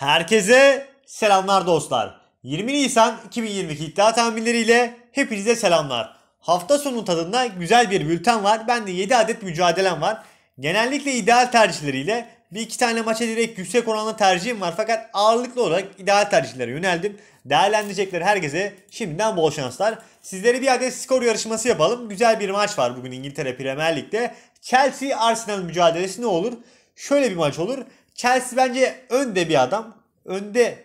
Herkese selamlar dostlar. 20 Nisan 2022 iddia tahminleriyle hepinize selamlar. Hafta sonu tadında güzel bir bülten var. Ben de 7 adet mücadelem var. Genellikle ideal tercihleriyle bir iki tane maça direkt yüksek oranlı tercihim var. Fakat ağırlıklı olarak ideal tercihlere yöneldim. Değerlendirecekler herkese şimdiden bol şanslar. Sizlere bir adet skor yarışması yapalım. Güzel bir maç var bugün İngiltere Premier Lig'de. Chelsea Arsenal mücadelesi ne olur? Şöyle bir maç olur. Chelsea bence önde bir adam. Önde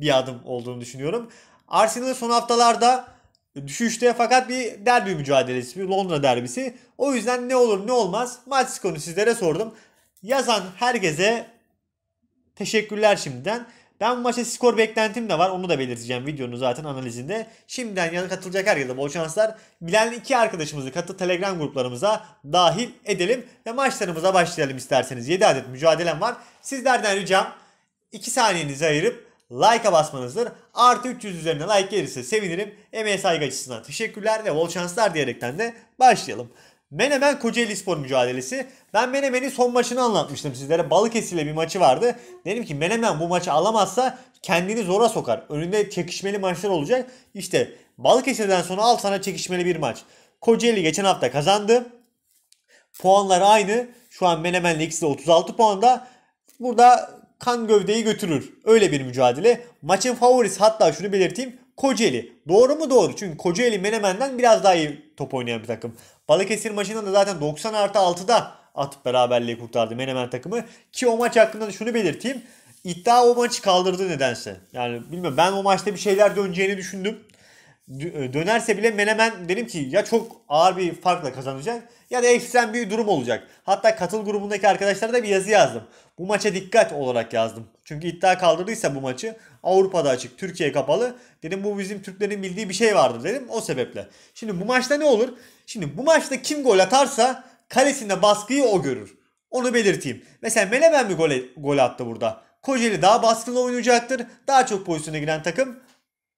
bir adım olduğunu düşünüyorum. Arsenal son haftalarda düşüşte fakat bir derbi mücadelesi, bir Londra derbisi. O yüzden ne olur ne olmaz maç skorunu sizlere sordum. Yazan herkese teşekkürler şimdiden. Ben bu maça skor beklentim de var. Onu da belirteceğim videonun zaten analizinde. Şimdiden yanına katılacak her yılda bol şanslar. Bilen iki arkadaşımızı katı Telegram gruplarımıza dahil edelim. Ve maçlarımıza başlayalım isterseniz. 7 adet mücadelem var. Sizlerden ricam 2 saniyenizi ayırıp like'a basmanızdır. Artı 300 üzerine like gelirse sevinirim. Emeğe saygı açısından teşekkürler ve bol şanslar diyerekten de başlayalım. Menemen Kocaeli Spor mücadelesi. Ben Menemen'in son maçını anlatmıştım sizlere. Balıkesir ile bir maçı vardı. Dedim ki Menemen bu maçı alamazsa kendini zora sokar. Önünde çekişmeli maçlar olacak. İşte Balıkesir'den sonra al sana çekişmeli bir maç. Kocaeli geçen hafta kazandı. Puanlar aynı. Şu an Menemen ikisi de 36 puanda. Burada kan gövdeyi götürür. Öyle bir mücadele. Maçın favorisi hatta şunu belirteyim. Kocaeli. Doğru mu doğru? Çünkü Kocaeli Menemen'den biraz daha iyi top oynayan bir takım. Balıkesir maçından da zaten 90 artı 6'da atıp beraberliği kurtardı Menemen takımı. Ki o maç hakkında da şunu belirteyim. İddia o maçı kaldırdı nedense. Yani bilmiyorum ben o maçta bir şeyler döneceğini düşündüm. E, dönerse bile Menemen dedim ki ya çok ağır bir farkla kazanacak ya da ekstrem bir durum olacak. Hatta katıl grubundaki arkadaşlara da bir yazı yazdım. Bu maça dikkat olarak yazdım. Çünkü iddia kaldırdıysa bu maçı Avrupa'da açık, Türkiye kapalı. Dedim bu bizim Türklerin bildiği bir şey vardır dedim o sebeple. Şimdi bu maçta ne olur? Şimdi bu maçta kim gol atarsa kalesinde baskıyı o görür. Onu belirteyim. Mesela Menemen mi gol, gol attı burada? Kocaeli daha baskılı oynayacaktır. Daha çok pozisyona giren takım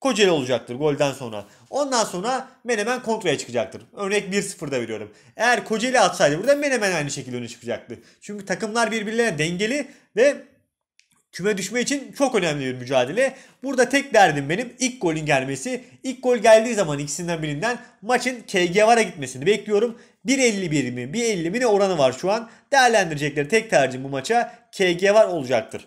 Kocaeli olacaktır golden sonra. Ondan sonra Menemen kontraya çıkacaktır. Örnek 1-0'da veriyorum. Eğer Kocaeli atsaydı burada Menemen aynı şekilde öne çıkacaktı. Çünkü takımlar birbirlerine dengeli ve küme düşme için çok önemli bir mücadele. Burada tek derdim benim ilk golün gelmesi. İlk gol geldiği zaman ikisinden birinden maçın KGVAR'a gitmesini bekliyorum. 1.51 mi 1.50 mi ne oranı var şu an. Değerlendirecekleri tek tercih bu maça KGVAR olacaktır.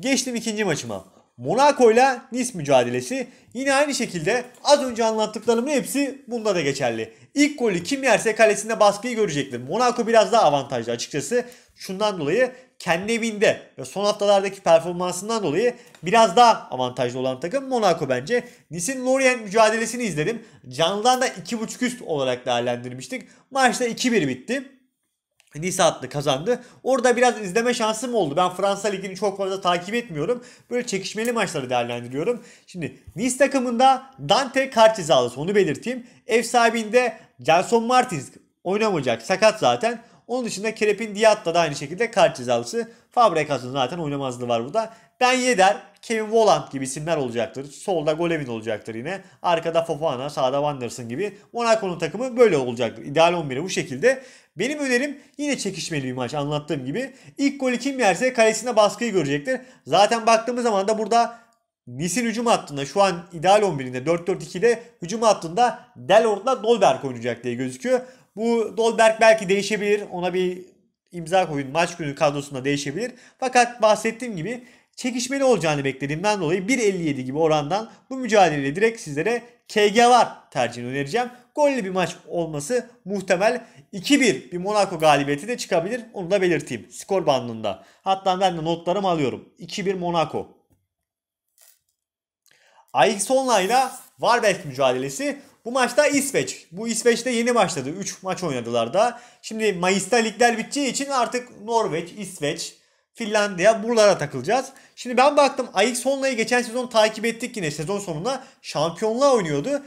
Geçtim ikinci maçıma. Monaco ile Nice mücadelesi yine aynı şekilde az önce anlattıklarımın hepsi bunda da geçerli. İlk golü kim yerse kalesinde baskıyı görecektir. Monaco biraz daha avantajlı açıkçası. Şundan dolayı kendi evinde ve son haftalardaki performansından dolayı biraz daha avantajlı olan takım Monaco bence. Nice'in Lorient mücadelesini izledim. Canlıdan da 2.5 üst olarak değerlendirmiştik. Maçta 2-1 bitti. Nice adlı kazandı. Orada biraz izleme şansım oldu. Ben Fransa Ligi'ni çok fazla takip etmiyorum. Böyle çekişmeli maçları değerlendiriyorum. Şimdi Nice takımında Dante kart cezalısı onu belirteyim. Ev sahibinde Jason Martins oynamayacak. Sakat zaten. Onun dışında Kerep'in Diatta da aynı şekilde kart cezalısı. Fabrekas'ın zaten oynamazlığı var burada. Ben Yeder, Kevin Volant gibi isimler olacaktır. Solda Golovin olacaktır yine. Arkada Fofana, sağda Wanderson gibi. Monaco'nun takımı böyle olacaktır. İdeal 11'i bu şekilde. Benim önerim yine çekişmeli bir maç anlattığım gibi. İlk golü kim yerse kalesine baskıyı görecektir. Zaten baktığımız zaman da burada Nis'in hücum hattında şu an ideal 11'inde 4-4-2'de hücum hattında Delort'la Dolberg oynayacak diye gözüküyor. Bu Dolberg belki değişebilir. Ona bir imza koyun. Maç günü kadrosunda değişebilir. Fakat bahsettiğim gibi çekişmeli olacağını beklediğimden dolayı 1.57 gibi orandan bu mücadeleyle direkt sizlere KG var tercihini önereceğim. Gollü bir maç olması muhtemel 2-1 bir Monaco galibiyeti de çıkabilir. Onu da belirteyim skor bandında. Hatta ben de notlarımı alıyorum. 2-1 Monaco. AX Online'a Warbeck mücadelesi bu maçta İsveç. Bu İsveç de yeni başladı. 3 maç oynadılar da. Şimdi Mayıs'ta ligler biteceği için artık Norveç, İsveç, Finlandiya buralara takılacağız. Şimdi ben baktım Ajax Hollanda'yı geçen sezon takip ettik yine sezon sonunda. Şampiyonluğa oynuyordu.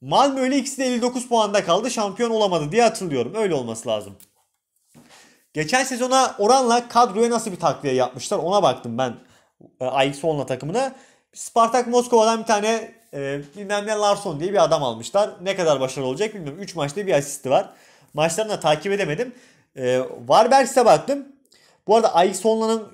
Malmö ile ikisi de 59 puanda kaldı. Şampiyon olamadı diye hatırlıyorum. Öyle olması lazım. Geçen sezona oranla kadroya nasıl bir takviye yapmışlar ona baktım ben. E, Ajax Holanda takımına. Spartak Moskova'dan bir tane e, bilmem ne Larson diye bir adam almışlar. Ne kadar başarılı olacak bilmiyorum. 3 maçta bir asisti var. Maçlarını da takip edemedim. E, ee, Warbergs'e baktım. Bu arada Ayık Sonla'nın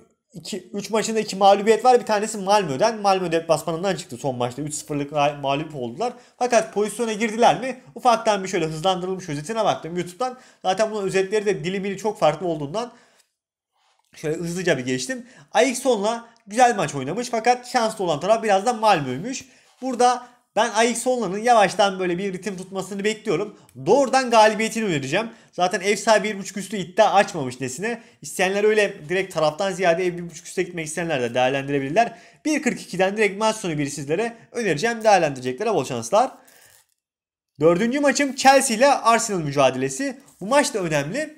3 maçında 2 mağlubiyet var. Bir tanesi Malmö'den. Malmö deplasmanından çıktı son maçta. 3-0'lık mağlup oldular. Fakat pozisyona girdiler mi? Ufaktan bir şöyle hızlandırılmış özetine baktım YouTube'dan. Zaten bunun özetleri de dilimini çok farklı olduğundan şöyle hızlıca bir geçtim. Ayık sonla güzel maç oynamış fakat şanslı olan taraf biraz da Malmö'ymüş. Burada ben Aik Solna'nın yavaştan böyle bir ritim tutmasını bekliyorum. Doğrudan galibiyetini önereceğim. Zaten ev sahibi 1.5 üstü iddia açmamış nesine. İsteyenler öyle direkt taraftan ziyade ev 1.5 üstü gitmek isteyenler de değerlendirebilirler. 1.42'den direkt maç sonu biri sizlere önereceğim. Değerlendireceklere bol şanslar. Dördüncü maçım Chelsea ile Arsenal mücadelesi. Bu maç da önemli.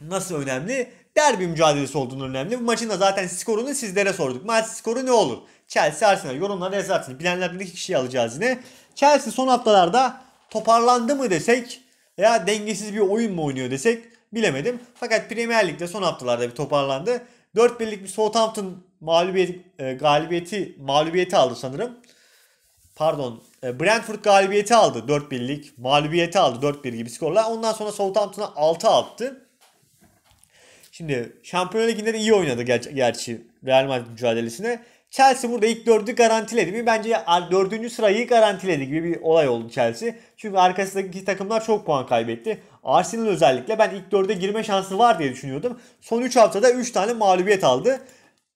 Nasıl önemli? derbi mücadelesi olduğunu önemli. Bu maçın da zaten skorunu sizlere sorduk. Maç skoru ne olur? Chelsea Arsenal yorumlara yazarsınız. Bilenlerden iki kişi alacağız yine. Chelsea son haftalarda toparlandı mı desek veya dengesiz bir oyun mu oynuyor desek bilemedim. Fakat Premier Lig'de son haftalarda bir toparlandı. 4-1'lik bir Southampton mağlubiyeti, e, galibiyeti mağlubiyeti aldı sanırım. Pardon e, Brentford galibiyeti aldı 4-1'lik mağlubiyeti aldı 4-1 gibi skorla. Ondan sonra Southampton'a 6 attı. Şimdi Şampiyonlar Ligi'nde de iyi oynadı ger- gerçi Real Madrid mücadelesine. Chelsea burada ilk dördü garantiledi mi? Bence dördüncü sırayı garantiledi gibi bir olay oldu Chelsea. Çünkü arkasındaki takımlar çok puan kaybetti. Arsenal özellikle ben ilk dörde girme şansı var diye düşünüyordum. Son 3 haftada 3 tane mağlubiyet aldı.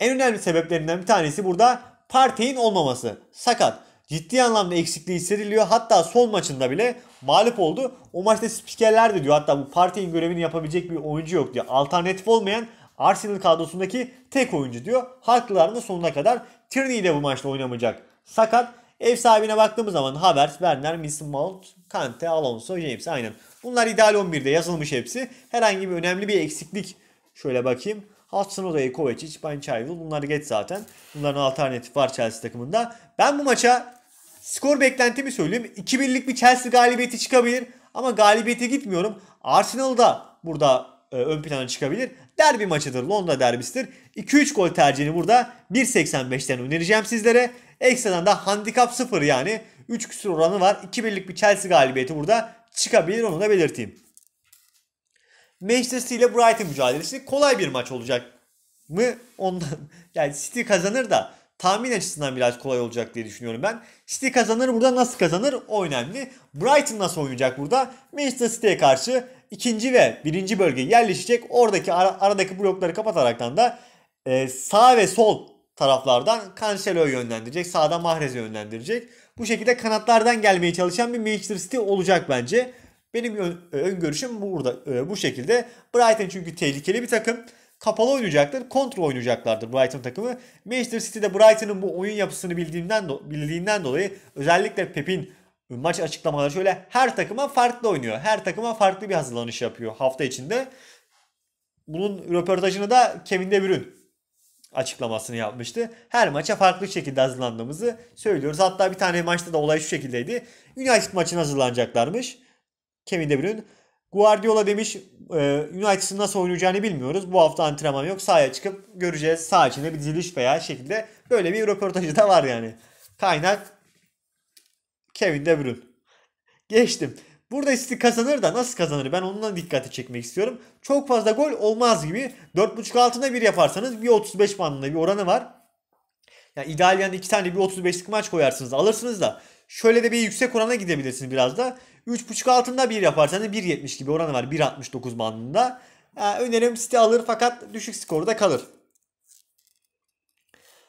En önemli sebeplerinden bir tanesi burada Partey'in olmaması. Sakat ciddi anlamda eksikliği hissediliyor. Hatta son maçında bile mağlup oldu. O maçta spikerler de diyor hatta bu partinin görevini yapabilecek bir oyuncu yok diyor. Alternatif olmayan Arsenal kadrosundaki tek oyuncu diyor. Haklılar da sonuna kadar Tierney de bu maçta oynamayacak. Sakat ev sahibine baktığımız zaman Havertz, Werner, Mason Mount, Kante, Alonso, James aynen. Bunlar ideal 11'de yazılmış hepsi. Herhangi bir önemli bir eksiklik şöyle bakayım. Hudson-Odoi, Kovacic, Banchayvil bunlar geç zaten. Bunların alternatif var Chelsea takımında. Ben bu maça skor beklentimi söyleyeyim. 2-1'lik bir Chelsea galibiyeti çıkabilir ama galibiyete gitmiyorum. Arsenal da burada e, ön plana çıkabilir. Derbi maçıdır. Londra derbisidir. 2-3 gol tercihini burada 1.85'ten önereceğim sizlere. Ekstradan da handikap 0 yani 3 küsur oranı var. 2-1'lik bir Chelsea galibiyeti burada çıkabilir onu da belirteyim. Manchester City ile Brighton mücadelesi kolay bir maç olacak mı? Ondan yani City kazanır da tahmin açısından biraz kolay olacak diye düşünüyorum ben. City kazanır burada nasıl kazanır o önemli. Brighton nasıl oynayacak burada? Manchester City'ye karşı ikinci ve birinci bölgeye yerleşecek. Oradaki ara, aradaki blokları kapataraktan da e, sağ ve sol taraflardan Cancelo'yu yönlendirecek. Sağda Mahrez'i yönlendirecek. Bu şekilde kanatlardan gelmeye çalışan bir Manchester City olacak bence. Benim e, öngörüşüm burada e, bu şekilde. Brighton çünkü tehlikeli bir takım kapalı oynayacaktır. Kontrol oynayacaklardır Brighton takımı. Manchester City'de Brighton'ın bu oyun yapısını bildiğinden, do bildiğinden dolayı özellikle Pep'in maç açıklamaları şöyle her takıma farklı oynuyor. Her takıma farklı bir hazırlanış yapıyor hafta içinde. Bunun röportajını da Kevin De Bruyne açıklamasını yapmıştı. Her maça farklı şekilde hazırlandığımızı söylüyoruz. Hatta bir tane maçta da olay şu şekildeydi. United maçına hazırlanacaklarmış. Kevin De Bruyne Guardiola demiş e, United'ın nasıl oynayacağını bilmiyoruz. Bu hafta antrenman yok. Sahaya çıkıp göreceğiz. Sağ içinde bir diziliş veya şekilde böyle bir röportajı da var yani. Kaynak Kevin De Bruyne. Geçtim. Burada City kazanır da nasıl kazanır ben ondan dikkati çekmek istiyorum. Çok fazla gol olmaz gibi. 4.5 altına bir yaparsanız bir 35 bandında bir oranı var. Yani ideal yani 2 tane bir 35'lik maç koyarsınız alırsınız da. Şöyle de bir yüksek orana gidebilirsiniz biraz da. 3.5 altında 1 yaparsanız 1.70 gibi oranı var. 1.69 bandında. önerim City alır fakat düşük skorda kalır.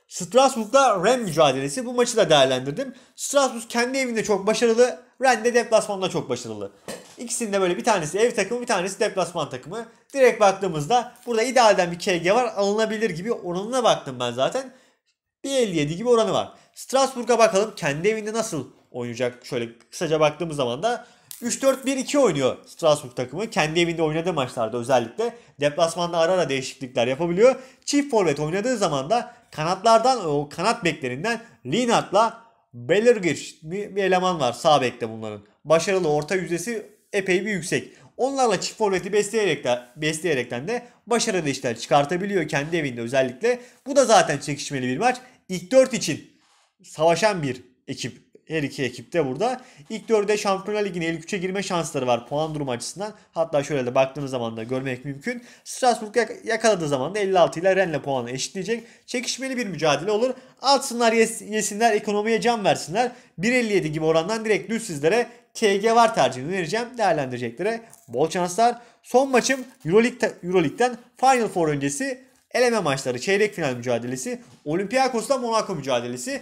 Strasbourg'da Ren mücadelesi. Bu maçı da değerlendirdim. Strasbourg kendi evinde çok başarılı. Ren de deplasmanda çok başarılı. İkisinde böyle bir tanesi ev takımı bir tanesi deplasman takımı. Direkt baktığımızda burada idealden bir KG var. Alınabilir gibi oranına baktım ben zaten. 1.57 gibi oranı var. Strasbourg'a bakalım kendi evinde nasıl oynayacak. Şöyle kısaca baktığımız zaman da 3-4-1-2 oynuyor Strasbourg takımı. Kendi evinde oynadığı maçlarda özellikle deplasmanda ara ara değişiklikler yapabiliyor. Çift forvet oynadığı zaman da kanatlardan o kanat beklerinden Linat'la Belirgir bir, bir eleman var sağ bekte bunların. Başarılı orta yüzdesi epey bir yüksek. Onlarla çift forveti besleyerek de, besleyerekten de başarılı işler çıkartabiliyor kendi evinde özellikle. Bu da zaten çekişmeli bir maç. İlk 4 için savaşan bir ekip her iki ekip de burada. İlk dörde Şampiyonlar Ligi'ne ilk üçe girme şansları var puan durumu açısından. Hatta şöyle de baktığınız zaman da görmek mümkün. Strasbourg yakaladığı zaman da 56 ile Rennes'le puanı eşitleyecek. Çekişmeli bir mücadele olur. Alsınlar yesinler ekonomiye can versinler. 1.57 gibi orandan direkt düz sizlere KG var tercihini vereceğim. Değerlendireceklere bol şanslar. Son maçım Euroleague, Euroleague'den Final Four öncesi eleme maçları, çeyrek final mücadelesi, Olympiakos'la Monaco mücadelesi.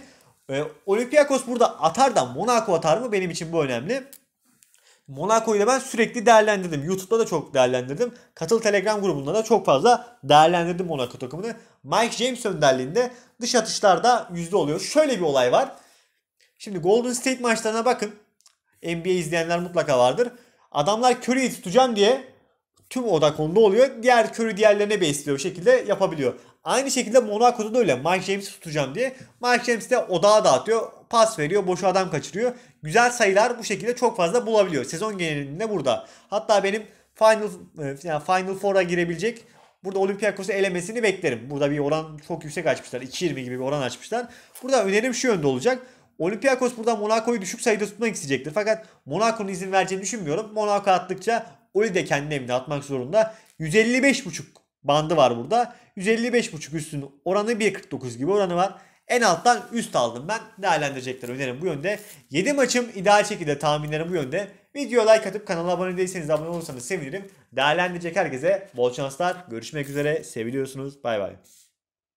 E, Olympiakos burada atar da Monaco atar mı benim için bu önemli. Monaco'yu da ben sürekli değerlendirdim. YouTube'da da çok değerlendirdim. Katıl Telegram grubunda da çok fazla değerlendirdim Monaco takımını. Mike James önderliğinde dış atışlarda yüzde oluyor. Şöyle bir olay var. Şimdi Golden State maçlarına bakın. NBA izleyenler mutlaka vardır. Adamlar Curry'i tutacağım diye tüm odak onda oluyor. Diğer Curry diğerlerine besliyor bir şekilde yapabiliyor. Aynı şekilde Monaco'da da öyle. Mike James'i tutacağım diye. Mike James de odağa dağıtıyor. Pas veriyor. Boşu adam kaçırıyor. Güzel sayılar bu şekilde çok fazla bulabiliyor. Sezon genelinde burada. Hatta benim Final e, yani Final Four'a girebilecek Burada Olympiakos'u elemesini beklerim. Burada bir oran çok yüksek açmışlar. 2.20 gibi bir oran açmışlar. Burada önerim şu yönde olacak. Olympiakos burada Monaco'yu düşük sayıda tutmak isteyecektir. Fakat Monaco'nun izin vereceğini düşünmüyorum. Monaco attıkça Oli de kendi evine atmak zorunda. 155.5 bandı var burada. 155.5 üstün oranı 1.49 gibi oranı var. En alttan üst aldım ben. Değerlendirecekler önerim bu yönde. 7 maçım ideal şekilde tahminlerim bu yönde. video like atıp kanala abone değilseniz abone olursanız sevinirim. Değerlendirecek herkese bol şanslar. Görüşmek üzere. Seviliyorsunuz. Bay bay.